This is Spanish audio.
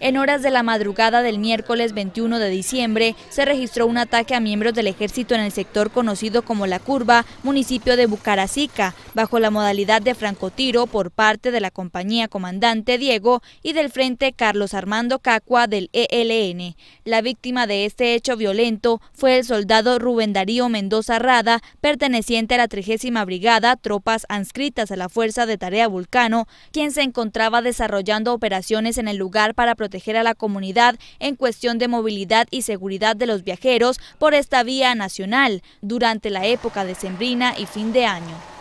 En horas de la madrugada del miércoles 21 de diciembre se registró un ataque a miembros del ejército en el sector conocido como La Curva, municipio de Bucaracica, bajo la modalidad de francotiro por parte de la compañía comandante Diego y del frente Carlos Armando Cacua del ELN. La víctima de este hecho violento fue el soldado Rubén Darío Mendoza Rada, perteneciente a la 30 Brigada Tropas Anscritas a la Fuerza de Tarea Vulcano, quien se encontraba desarrollando operaciones en el lugar para proteger a la comunidad en cuestión de movilidad y seguridad de los viajeros por esta vía nacional durante la época decembrina y fin de año.